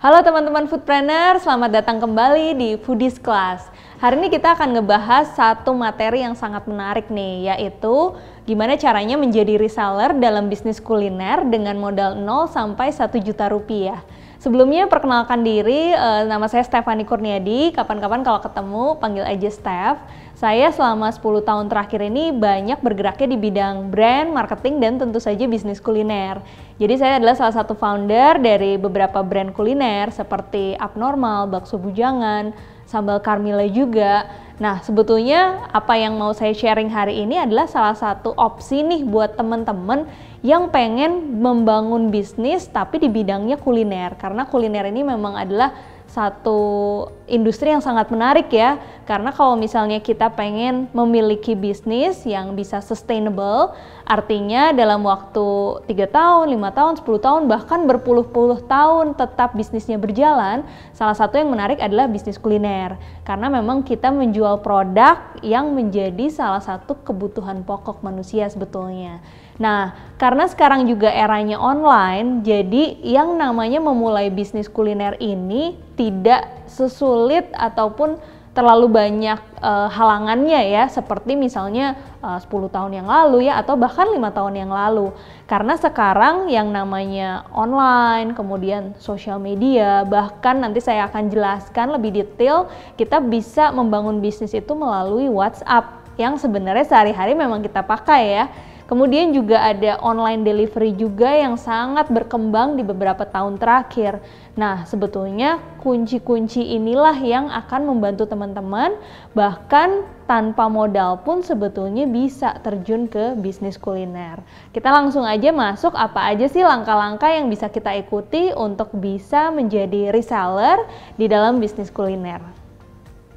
Halo teman-teman foodpreneur, selamat datang kembali di Foodies Class. Hari ini kita akan ngebahas satu materi yang sangat menarik nih, yaitu gimana caranya menjadi reseller dalam bisnis kuliner dengan modal 0 sampai 1 juta rupiah. Sebelumnya perkenalkan diri, eh, nama saya Stefani Kurniadi. Kapan-kapan kalau ketemu panggil aja Steph. Saya selama 10 tahun terakhir ini banyak bergeraknya di bidang brand, marketing, dan tentu saja bisnis kuliner. Jadi saya adalah salah satu founder dari beberapa brand kuliner seperti Abnormal, Bakso Bujangan, Sambal Carmilla juga. Nah, sebetulnya apa yang mau saya sharing hari ini adalah salah satu opsi nih buat teman-teman yang pengen membangun bisnis tapi di bidangnya kuliner. Karena kuliner ini memang adalah satu industri yang sangat menarik ya karena kalau misalnya kita pengen memiliki bisnis yang bisa sustainable artinya dalam waktu tiga tahun, lima tahun, 10 tahun bahkan berpuluh-puluh tahun tetap bisnisnya berjalan salah satu yang menarik adalah bisnis kuliner karena memang kita menjual produk yang menjadi salah satu kebutuhan pokok manusia sebetulnya Nah, karena sekarang juga eranya online, jadi yang namanya memulai bisnis kuliner ini tidak sesulit ataupun terlalu banyak e, halangannya ya, seperti misalnya e, eh, 10 tahun yang lalu ya atau bahkan lima tahun yang lalu. Karena sekarang yang namanya online, kemudian sosial media, bahkan nanti saya akan jelaskan lebih detail, kita bisa membangun bisnis itu melalui WhatsApp yang sebenarnya sehari-hari memang kita pakai ya Kemudian juga ada online delivery juga yang sangat berkembang di beberapa tahun terakhir. Nah, sebetulnya kunci-kunci inilah yang akan membantu teman-teman bahkan tanpa modal pun sebetulnya bisa terjun ke bisnis kuliner. Kita langsung aja masuk apa aja sih langkah-langkah yang bisa kita ikuti untuk bisa menjadi reseller di dalam bisnis kuliner.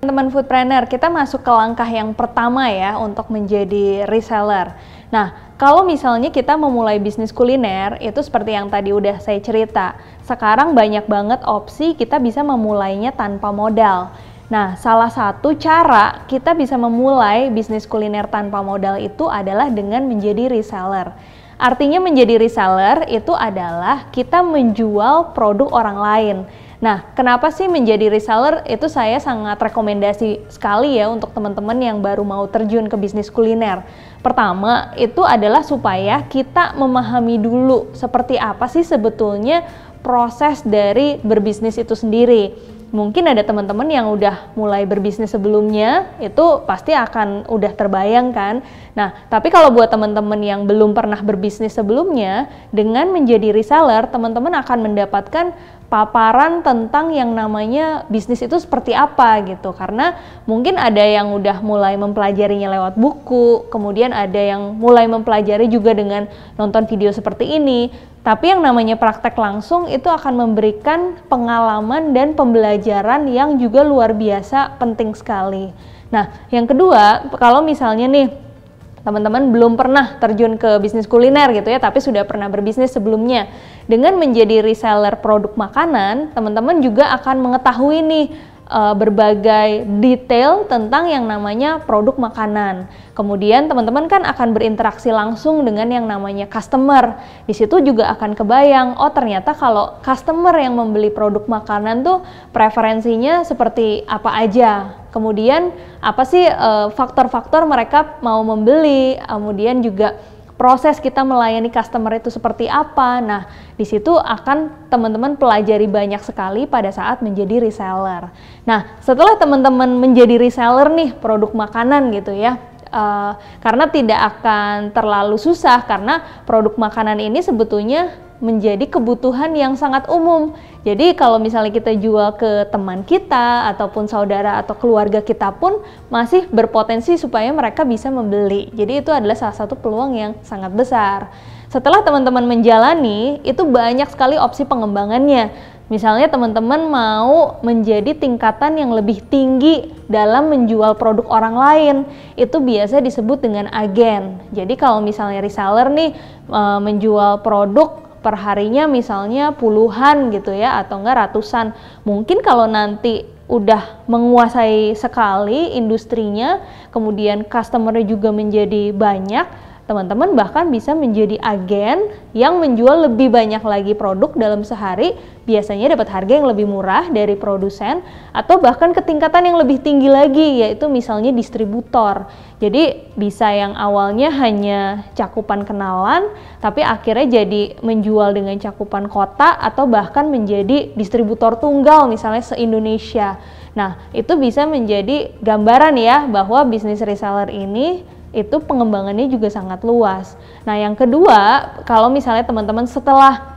Teman teman foodpreneur, kita masuk ke langkah yang pertama ya untuk menjadi reseller. Nah, kalau misalnya kita memulai bisnis kuliner, itu seperti yang tadi udah saya cerita. Sekarang banyak banget opsi kita bisa memulainya tanpa modal. Nah, salah satu cara kita bisa memulai bisnis kuliner tanpa modal itu adalah dengan menjadi reseller. Artinya menjadi reseller itu adalah kita menjual produk orang lain. Nah, kenapa sih menjadi reseller itu saya sangat rekomendasi sekali ya untuk teman-teman yang baru mau terjun ke bisnis kuliner. Pertama, itu adalah supaya kita memahami dulu seperti apa sih sebetulnya proses dari berbisnis itu sendiri mungkin ada teman-teman yang udah mulai berbisnis sebelumnya itu pasti akan udah terbayang kan. Nah, tapi kalau buat teman-teman yang belum pernah berbisnis sebelumnya, dengan menjadi reseller, teman-teman akan mendapatkan paparan tentang yang namanya bisnis itu seperti apa gitu. Karena mungkin ada yang udah mulai mempelajarinya lewat buku, kemudian ada yang mulai mempelajari juga dengan nonton video seperti ini tapi yang namanya praktek langsung itu akan memberikan pengalaman dan pembelajaran yang juga luar biasa penting sekali. Nah, yang kedua, kalau misalnya nih teman-teman belum pernah terjun ke bisnis kuliner gitu ya, tapi sudah pernah berbisnis sebelumnya. Dengan menjadi reseller produk makanan, teman-teman juga akan mengetahui nih uh, berbagai detail tentang yang namanya produk makanan. Kemudian teman-teman kan akan berinteraksi langsung dengan yang namanya customer. Di situ juga akan kebayang, oh ternyata kalau customer yang membeli produk makanan tuh preferensinya seperti apa aja. Kemudian apa sih eh, faktor-faktor uh, faktor -faktor mereka mau membeli, kemudian juga proses kita melayani customer itu seperti apa. Nah, di situ akan teman-teman pelajari banyak sekali pada saat menjadi reseller. Nah, setelah teman-teman menjadi reseller nih produk makanan gitu ya. Uh, karena tidak akan terlalu susah karena produk makanan ini sebetulnya menjadi kebutuhan yang sangat umum. Jadi kalau misalnya kita jual ke teman kita ataupun saudara atau keluarga kita pun masih berpotensi supaya mereka bisa membeli. Jadi itu adalah salah satu peluang yang sangat besar. Setelah teman-teman menjalani, itu banyak sekali opsi pengembangannya. Misalnya teman-teman mau menjadi tingkatan yang lebih tinggi dalam menjual produk orang lain, itu biasa disebut dengan agen. Jadi kalau misalnya reseller nih eh, menjual produk perharinya misalnya puluhan gitu ya atau enggak ratusan. Mungkin kalau nanti udah menguasai sekali industrinya, kemudian customernya juga menjadi banyak, teman-teman bahkan bisa menjadi agen yang menjual lebih banyak lagi produk dalam sehari, biasanya dapat harga yang lebih murah dari produsen atau bahkan ketingkatan yang lebih tinggi lagi yaitu misalnya distributor. Jadi bisa yang awalnya hanya cakupan kenalan tapi akhirnya jadi menjual dengan cakupan kota atau bahkan menjadi distributor tunggal misalnya se-Indonesia. Nah, itu bisa menjadi gambaran ya bahwa bisnis reseller ini itu pengembangannya juga sangat luas. Nah, yang kedua, kalau misalnya teman-teman setelah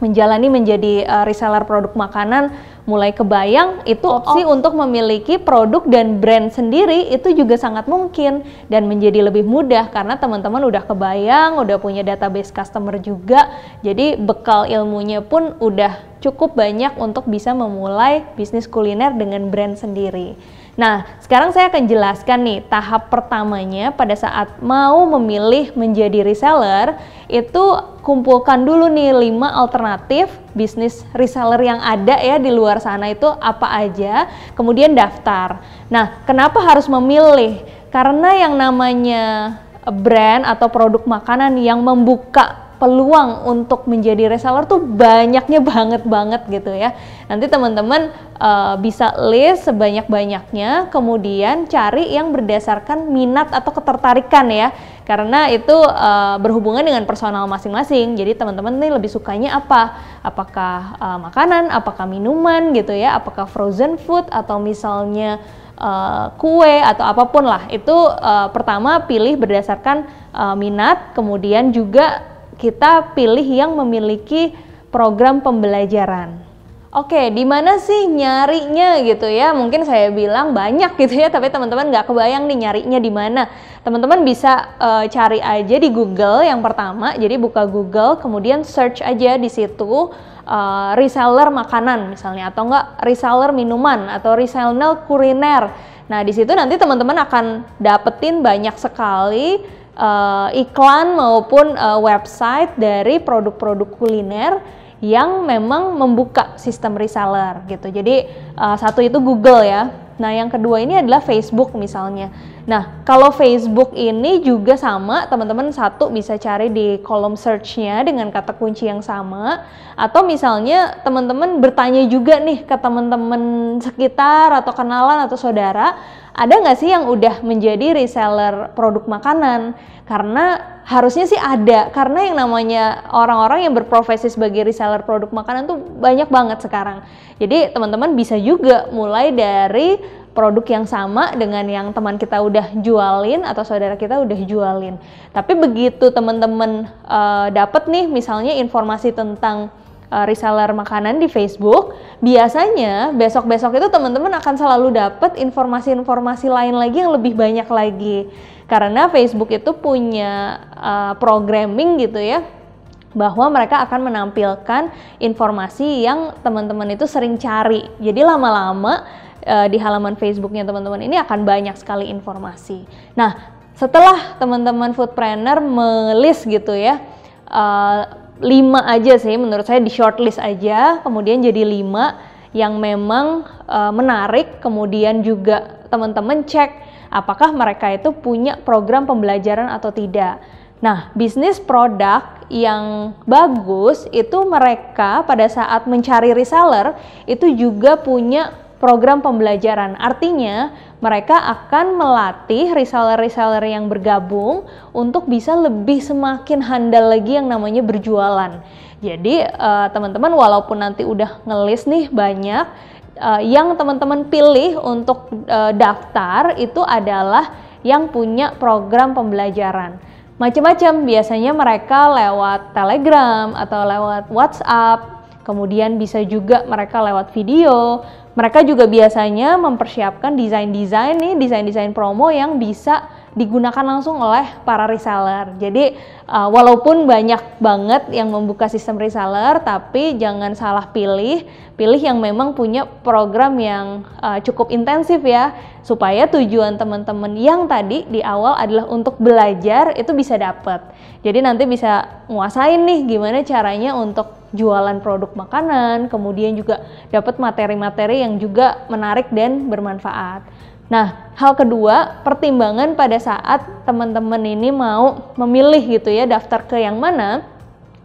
menjalani menjadi uh, reseller produk makanan mulai kebayang itu opsi oh. untuk memiliki produk dan brand sendiri itu juga sangat mungkin dan menjadi lebih mudah karena teman-teman udah kebayang, udah punya database customer juga. Jadi bekal ilmunya pun udah cukup banyak untuk bisa memulai bisnis kuliner dengan brand sendiri. Nah, sekarang saya akan jelaskan nih tahap pertamanya pada saat mau memilih menjadi reseller itu kumpulkan dulu nih 5 alternatif bisnis reseller yang ada ya di luar sana itu apa aja, kemudian daftar. Nah, kenapa harus memilih? Karena yang namanya brand atau produk makanan yang membuka peluang untuk menjadi reseller tuh banyaknya banget banget gitu ya. Nanti teman-teman uh, bisa list sebanyak-banyaknya, kemudian cari yang berdasarkan minat atau ketertarikan ya. Karena itu uh, berhubungan dengan personal masing-masing. Jadi teman-teman nih lebih sukanya apa? Apakah uh, makanan, apakah minuman gitu ya, apakah frozen food atau misalnya uh, kue atau apapun lah itu uh, pertama pilih berdasarkan uh, minat kemudian juga kita pilih yang memiliki program pembelajaran. Oke, di mana sih nyarinya gitu ya? Mungkin saya bilang banyak gitu ya, tapi teman-teman nggak kebayang nih nyarinya di mana. Teman-teman bisa uh, cari aja di Google yang pertama. Jadi buka Google, kemudian search aja di situ uh, reseller makanan misalnya, atau enggak reseller minuman atau reseller kuliner. Nah, di situ nanti teman-teman akan dapetin banyak sekali uh, iklan maupun uh, website dari produk-produk kuliner yang memang membuka sistem reseller gitu. Jadi uh, satu itu Google ya. Nah yang kedua ini adalah Facebook misalnya. Nah, kalau Facebook ini juga sama, teman-teman satu bisa cari di kolom search-nya dengan kata kunci yang sama atau misalnya teman-teman bertanya juga nih ke teman-teman sekitar atau kenalan atau saudara, ada nggak sih yang udah menjadi reseller produk makanan? Karena harusnya sih ada karena yang namanya orang-orang yang berprofesi sebagai reseller produk makanan tuh banyak banget sekarang. Jadi, teman-teman bisa juga mulai dari produk yang sama dengan yang teman kita udah jualin atau saudara kita udah jualin. Tapi begitu teman-teman uh, eh, dapat nih misalnya informasi tentang uh, reseller makanan di Facebook, biasanya besok-besok itu teman-teman akan selalu dapat informasi-informasi lain lagi yang lebih banyak lagi. Karena Facebook itu punya uh, programming gitu ya, bahwa mereka akan menampilkan informasi yang teman-teman itu sering cari. Jadi lama-lama uh, di halaman Facebooknya teman-teman ini akan banyak sekali informasi. Nah, setelah teman-teman foodpreneur melis gitu ya, uh, lima aja sih menurut saya di shortlist aja, kemudian jadi lima yang memang uh, menarik, kemudian juga teman-teman cek apakah mereka itu punya program pembelajaran atau tidak. Nah, bisnis produk yang bagus itu mereka pada saat mencari reseller itu juga punya program pembelajaran. Artinya, mereka akan melatih reseller-reseller yang bergabung untuk bisa lebih semakin handal lagi yang namanya berjualan. Jadi, eh, teman-teman walaupun nanti udah ngelis nih banyak, eh, yang teman-teman pilih untuk eh, daftar itu adalah yang punya program pembelajaran macam-macam. Biasanya mereka lewat Telegram atau lewat WhatsApp, kemudian bisa juga mereka lewat video, mereka juga biasanya mempersiapkan desain-desain nih, desain-desain promo yang bisa digunakan langsung oleh para reseller. Jadi uh, walaupun banyak banget yang membuka sistem reseller, tapi jangan salah pilih, pilih yang memang punya program yang uh, cukup intensif ya, supaya tujuan teman-teman yang tadi di awal adalah untuk belajar itu bisa dapat. Jadi nanti bisa nguasain nih gimana caranya untuk jualan produk makanan, kemudian juga dapat materi-materi yang juga menarik dan bermanfaat. Nah, hal kedua, pertimbangan pada saat teman-teman ini mau memilih gitu ya daftar ke yang mana,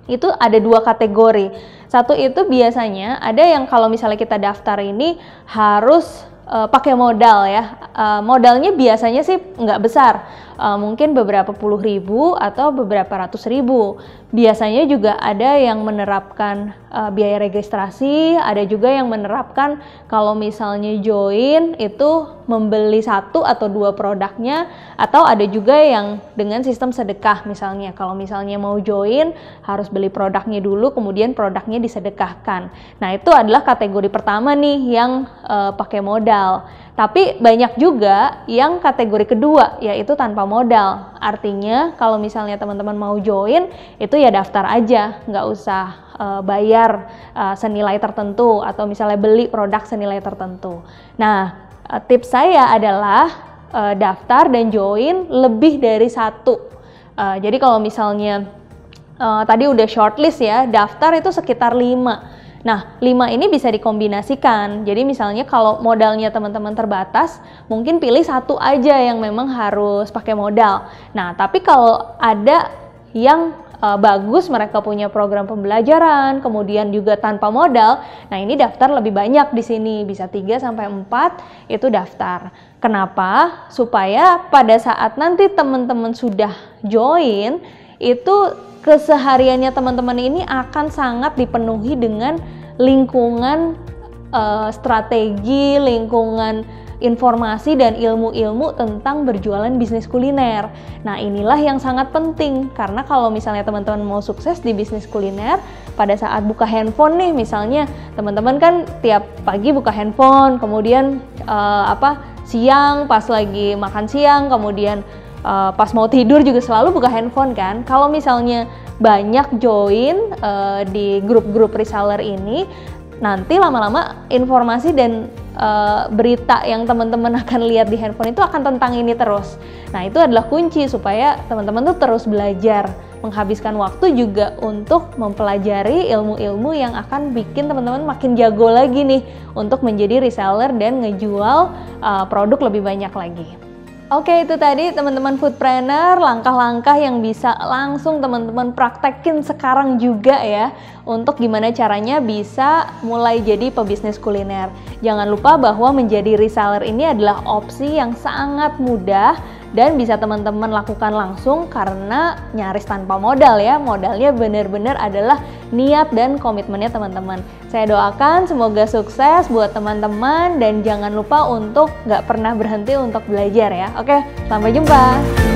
itu ada dua kategori. Satu itu biasanya ada yang kalau misalnya kita daftar ini harus uh, pakai modal ya. Uh, modalnya biasanya sih nggak besar uh, mungkin beberapa puluh ribu atau beberapa ratus ribu. Biasanya juga ada yang menerapkan uh, biaya registrasi, ada juga yang menerapkan kalau misalnya join itu membeli satu atau dua produknya atau ada juga yang dengan sistem sedekah misalnya. Kalau misalnya mau join harus beli produknya dulu kemudian produknya disedekahkan. Nah, itu adalah kategori pertama nih yang uh, pakai modal. Tapi banyak juga yang kategori kedua yaitu tanpa modal. Artinya kalau misalnya teman-teman mau join itu ya daftar aja, nggak usah eh, bayar eh, senilai tertentu atau misalnya beli produk senilai tertentu. Nah eh, tips saya adalah daftar dan join lebih dari satu. jadi kalau misalnya tadi udah shortlist ya, daftar itu sekitar lima. Nah, lima ini bisa dikombinasikan. Jadi misalnya kalau modalnya teman-teman terbatas, mungkin pilih satu aja yang memang harus pakai modal. Nah, tapi kalau ada yang e, bagus mereka punya program pembelajaran, kemudian juga tanpa modal. Nah, ini daftar lebih banyak di sini, bisa 3 sampai 4 itu daftar. Kenapa? Supaya pada saat nanti teman-teman sudah join itu kesehariannya teman-teman ini akan sangat dipenuhi dengan lingkungan uh, strategi, lingkungan informasi dan ilmu-ilmu tentang berjualan bisnis kuliner. Nah, inilah yang sangat penting karena kalau misalnya teman-teman mau sukses di bisnis kuliner, pada saat buka handphone nih misalnya, teman-teman kan tiap pagi buka handphone, kemudian uh, apa? siang pas lagi makan siang, kemudian uh, pas mau tidur juga selalu buka handphone kan. Kalau misalnya banyak join uh, di grup-grup reseller ini, nanti lama-lama informasi dan uh, berita yang teman-teman akan lihat di handphone itu akan tentang ini terus. Nah, itu adalah kunci supaya teman-teman tuh terus belajar, menghabiskan waktu juga untuk mempelajari ilmu-ilmu yang akan bikin teman-teman makin jago lagi nih untuk menjadi reseller dan ngejual uh, produk lebih banyak lagi. Oke itu tadi teman-teman foodpreneur langkah-langkah yang bisa langsung teman-teman praktekin sekarang juga ya untuk gimana caranya bisa mulai jadi pebisnis kuliner. Jangan lupa bahwa menjadi reseller ini adalah opsi yang sangat mudah dan bisa teman-teman lakukan langsung karena nyaris tanpa modal ya. Modalnya benar-benar adalah niat dan komitmennya teman-teman. Saya doakan semoga sukses buat teman-teman dan jangan lupa untuk nggak pernah berhenti untuk belajar ya. Oke, sampai jumpa.